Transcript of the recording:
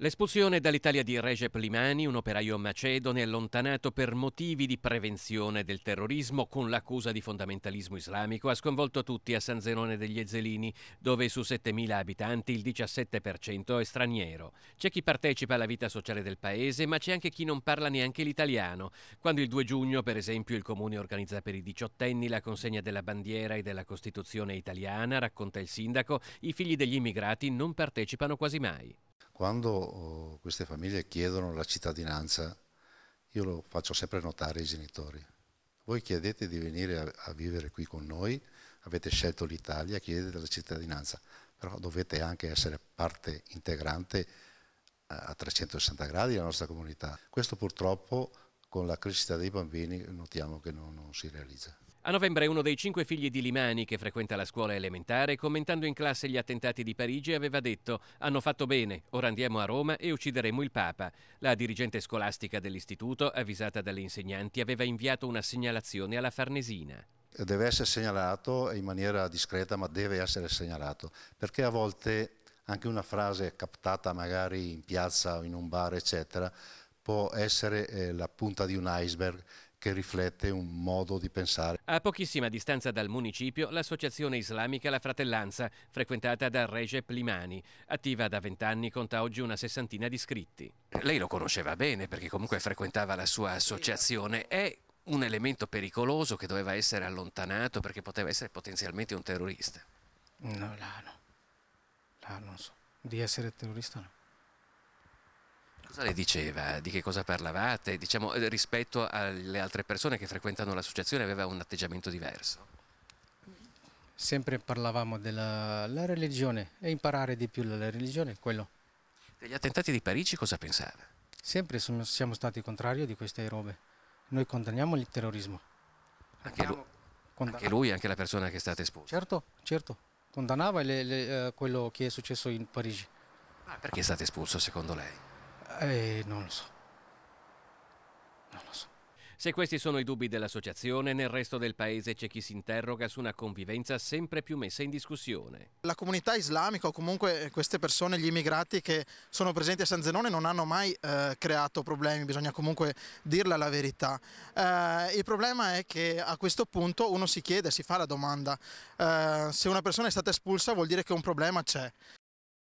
L'espulsione dall'Italia di Recep Limani, un operaio macedone allontanato per motivi di prevenzione del terrorismo con l'accusa di fondamentalismo islamico, ha sconvolto tutti a San Zenone degli Ezzelini, dove su 7.000 abitanti il 17% è straniero. C'è chi partecipa alla vita sociale del paese, ma c'è anche chi non parla neanche l'italiano. Quando il 2 giugno, per esempio, il comune organizza per i diciottenni la consegna della bandiera e della Costituzione italiana, racconta il sindaco, i figli degli immigrati non partecipano quasi mai. Quando oh, queste famiglie chiedono la cittadinanza, io lo faccio sempre notare ai genitori. Voi chiedete di venire a, a vivere qui con noi, avete scelto l'Italia, chiedete la cittadinanza, però dovete anche essere parte integrante eh, a 360 gradi della nostra comunità. Questo purtroppo con la crescita dei bambini notiamo che non, non si realizza. A novembre uno dei cinque figli di Limani, che frequenta la scuola elementare, commentando in classe gli attentati di Parigi, aveva detto «Hanno fatto bene, ora andiamo a Roma e uccideremo il Papa». La dirigente scolastica dell'istituto, avvisata dalle insegnanti, aveva inviato una segnalazione alla Farnesina. Deve essere segnalato in maniera discreta, ma deve essere segnalato, perché a volte anche una frase captata magari in piazza o in un bar, eccetera, può essere eh, la punta di un iceberg che riflette un modo di pensare. A pochissima distanza dal municipio, l'associazione islamica La Fratellanza, frequentata da Recep Limani, attiva da vent'anni, conta oggi una sessantina di iscritti. Lei lo conosceva bene perché comunque frequentava la sua associazione. È un elemento pericoloso che doveva essere allontanato perché poteva essere potenzialmente un terrorista. No, là no. Là non so. Di essere terrorista no. Cosa le diceva? Di che cosa parlavate? Diciamo, eh, rispetto alle altre persone che frequentano l'associazione aveva un atteggiamento diverso? Sempre parlavamo della religione e imparare di più la religione, quello. Degli attentati di Parigi cosa pensava? Sempre sono, siamo stati contrari di queste robe. Noi condanniamo il terrorismo. Anche lui, anche lui, anche la persona che è stata espulsa? Certo, certo. Condannava le, le, eh, quello che è successo in Parigi. Ma ah, perché è stato espulso secondo lei? Eh, non lo so. Non lo so. Se questi sono i dubbi dell'associazione, nel resto del paese c'è chi si interroga su una convivenza sempre più messa in discussione. La comunità islamica o comunque eh, queste persone, gli immigrati che sono presenti a San Zenone non hanno mai eh, creato problemi, bisogna comunque dirla la verità. Eh, il problema è che a questo punto uno si chiede, si fa la domanda, eh, se una persona è stata espulsa vuol dire che un problema c'è.